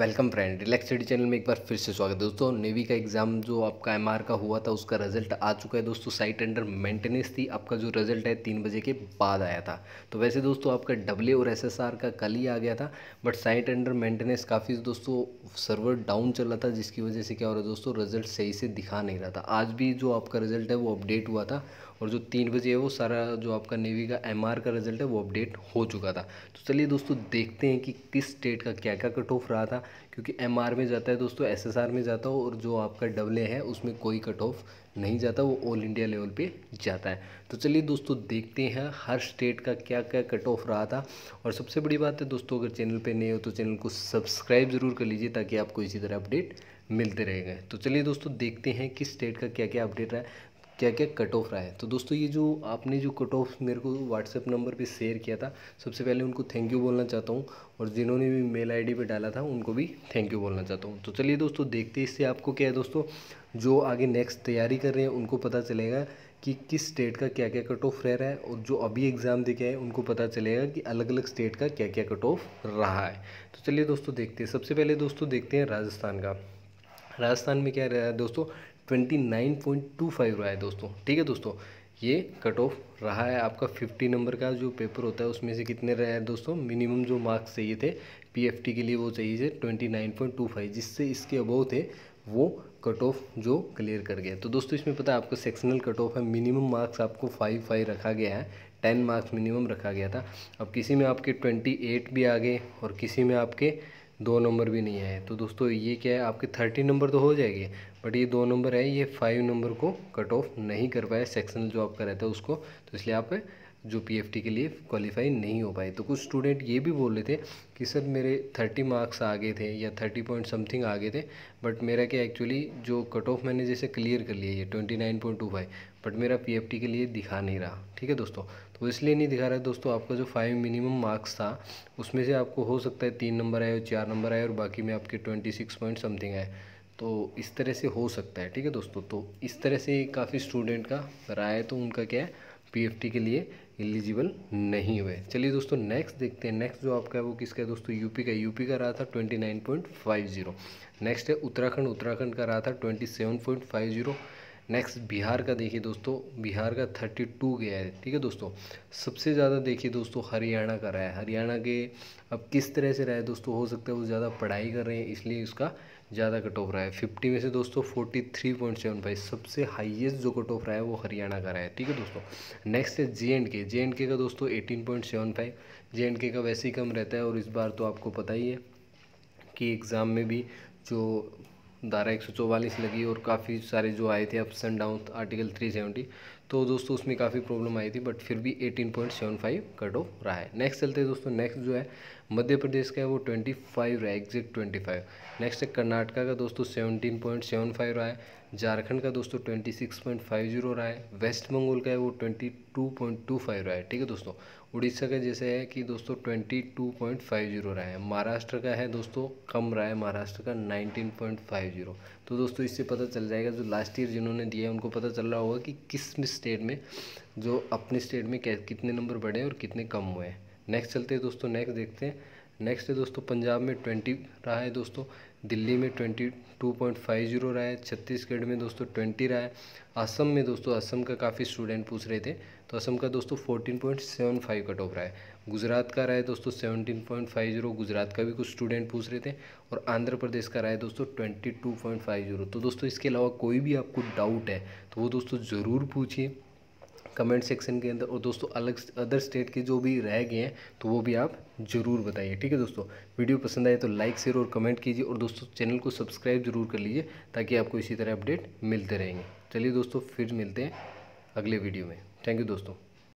welcome friend relax study channel में एक बार फिर से स्वागत है दोस्तों नेवी का एग्ज़ाम जो आपका एम का हुआ था उसका रिजल्ट आ चुका है दोस्तों साइट अंडर मेंटेनेंस थी आपका जो रिजल्ट है तीन बजे के बाद आया था तो वैसे दोस्तों आपका डब्ल्यू और एस का कल ही आ गया था बट साइट अंडर मेंटेनेंस काफ़ी दोस्तों सर्वर डाउन चल रहा था जिसकी वजह से क्या हो रहा है दोस्तों रिजल्ट सही से दिखा नहीं रहा था आज भी जो आपका रिजल्ट है वो अपडेट हुआ था और जो तीन बजे है वो सारा जो आपका नेवी का एम का रिजल्ट है वो अपडेट हो चुका था तो चलिए दोस्तों देखते हैं कि किस स्टेट का क्या क्या कट ऑफ रहा था क्योंकि एम में जाता है दोस्तों एस में जाता हो और जो आपका डबल है उसमें कोई कट ऑफ नहीं जाता वो ऑल इंडिया लेवल पे जाता है तो चलिए दोस्तों देखते हैं हर स्टेट का क्या क्या कट ऑफ रहा था और सबसे बड़ी बात है दोस्तों अगर चैनल पे नए हो तो चैनल को सब्सक्राइब ज़रूर कर लीजिए ताकि आपको इसी तरह अपडेट मिलते रहेंगे तो चलिए दोस्तों देखते हैं किस स्टेट का क्या क्या अपडेट रहा है क्या क्या कट ऑफ रहा है तो दोस्तों ये जो आपने जो कट ऑफ मेरे को व्हाट्सएप नंबर पे शेयर किया था सबसे पहले उनको थैंक यू बोलना चाहता हूँ और जिन्होंने भी मेल आईडी पे डाला था उनको भी थैंक यू बोलना चाहता हूँ तो चलिए दोस्तों देखते हैं इससे आपको क्या है दोस्तों जो आगे नेक्स्ट तैयारी कर रहे हैं उनको पता चलेगा कि किस स्टेट का क्या क्या कट ऑफ रह रहा है और जो अभी एग्ज़ाम दे के आए उनको पता चलेगा कि अलग अलग स्टेट का क्या क्या कट ऑफ रहा है तो चलिए दोस्तों देखते हैं सबसे पहले दोस्तों देखते हैं राजस्थान का राजस्थान में क्या रहा है दोस्तों twenty nine point two five रहा है दोस्तों ठीक है दोस्तों ये कट ऑफ रहा है आपका फिफ्टी नंबर का जो पेपर होता है उसमें से कितने रहे हैं दोस्तों मिनिमम जो मार्क्स चाहिए थे पीएफटी के लिए वो चाहिए थे twenty nine point two five जिससे इसके अबव थे वो कट ऑफ जो क्लियर कर गया तो दोस्तों इसमें पता है आपका सेक्शनल कट ऑफ है मिनिमम मार्क्स आपको फाइव फाइव रखा गया है टेन मार्क्स मिनिमम रखा गया था अब किसी में आपके ट्वेंटी एट भी आ गए और किसी में आपके दो नंबर भी नहीं आए तो दोस्तों ये क्या है आपके थर्टी नंबर तो हो जाएंगे बट ये दो नंबर है ये फाइव नंबर को कट ऑफ नहीं कर पाए सेक्शनल जो आपका रहता है उसको तो इसलिए आप जो पीएफटी के लिए क्वालिफाई नहीं हो पाए तो कुछ स्टूडेंट ये भी बोल रहे थे कि सर मेरे थर्टी मार्क्स आ गए थे या थर्टी पॉइंट समथिंग आ गए थे बट मेरा क्या एक्चुअली जो कट ऑफ मैंने जैसे क्लियर कर लिया ये twenty nine point two five but मेरा पीएफटी के लिए दिखा नहीं रहा ठीक है दोस्तों वो इसलिए नहीं दिखा रहा है दोस्तों आपका जो फाइव मिनिमम मार्क्स था उसमें से आपको हो सकता है तीन नंबर आए और चार नंबर आए और बाकी में आपके ट्वेंटी सिक्स पॉइंट समथिंग आए तो इस तरह से हो सकता है ठीक है दोस्तों तो इस तरह से काफ़ी स्टूडेंट का राय है तो उनका क्या है पी के लिए एलिजिबल नहीं हुए चलिए दोस्तों नेक्स्ट देखते हैं नेक्स्ट जो आपका है वो किसका है दोस्तों यूपी का यूपी का रहा था twenty nine point five zero next है उत्तराखंड उत्तराखंड का रहा था twenty seven point five zero next Bihar का देखिए दोस्तों बिहार का थर्टी टू गया है ठीक है दोस्तों सबसे ज़्यादा देखिए दोस्तों हरियाणा का रहा है हरियाणा के अब किस तरह से रहा है दोस्तों हो सकता है वो ज़्यादा पढ़ाई कर रहे हैं इसलिए उसका ज़्यादा कट ऑफ रहा है फिफ्टी में से दोस्तों forty three point seven five सबसे हाईएस्ट जो कट ऑफ रहा है वो हरियाणा का रहा है ठीक है दोस्तों नेक्स्ट है जे एंड के जे एंड के का दोस्तों eighteen point seven five J and K का वैसे ही कम रहता है और इस बार तो आपको पता ही है कि एग्ज़ाम में भी जो धारा एक लगी और काफ़ी सारे जो आए थे अप्स एंड डाउन आर्टिकल 370 तो दोस्तों उसमें काफ़ी प्रॉब्लम आई थी बट फिर भी 18.75 कट ऑफ रहा है नेक्स्ट चलते हैं दोस्तों नेक्स्ट जो है मध्य प्रदेश का है वो 25 रहा है एग्जिट फाइव नेक्स्ट है कर्नाटका का दोस्तों 17.75 रहा है झारखंड का दोस्तों twenty six point five zero रहा है वेस्ट बंगाल का है वो twenty two point two five रहा है ठीक है दोस्तों उड़ीसा का जैसे है कि दोस्तों twenty two point five zero रहा है महाराष्ट्र का है दोस्तों कम रहा है महाराष्ट्र का नाइनटीन पॉइंट फाइव जीरो तो दोस्तों इससे पता चल जाएगा जो लास्ट ईयर जिन्होंने दिया है उनको पता चल रहा होगा कि किस स्टेट में जो अपने स्टेट में कितने नंबर बढ़े हैं और कितने कम हुए हैं नेक्स्ट चलते हैं दोस्तों नेक्स्ट देखते हैं नेक्स्ट है दोस्तों पंजाब में ट्वेंटी रहा है दोस्तों दिल्ली में twenty two point five zero रहा है छत्तीसगढ़ में दोस्तों ट्वेंटी रहा है असम में दोस्तों असम का काफ़ी स्टूडेंट पूछ रहे थे तो असम का दोस्तों fourteen point seven five cut off रहा है गुजरात का रहा है दोस्तों seventeen point five zero Gujarat का भी कुछ स्टूडेंट पूछ रहे थे और आंध्र प्रदेश का रहा है दोस्तों twenty two point five zero तो दोस्तों इसके अलावा कोई भी आपको डाउट है तो वो दोस्तों ज़रूर पूछिए कमेंट सेक्शन के अंदर और दोस्तों अलग अदर स्टेट के जो भी रह गए हैं तो वो भी आप ज़रूर बताइए ठीक है दोस्तों वीडियो पसंद आए तो लाइक शेयर और कमेंट कीजिए और दोस्तों चैनल को सब्सक्राइब जरूर कर लीजिए ताकि आपको इसी तरह अपडेट मिलते रहेंगे चलिए दोस्तों फिर मिलते हैं अगले वीडियो में थैंक यू दोस्तों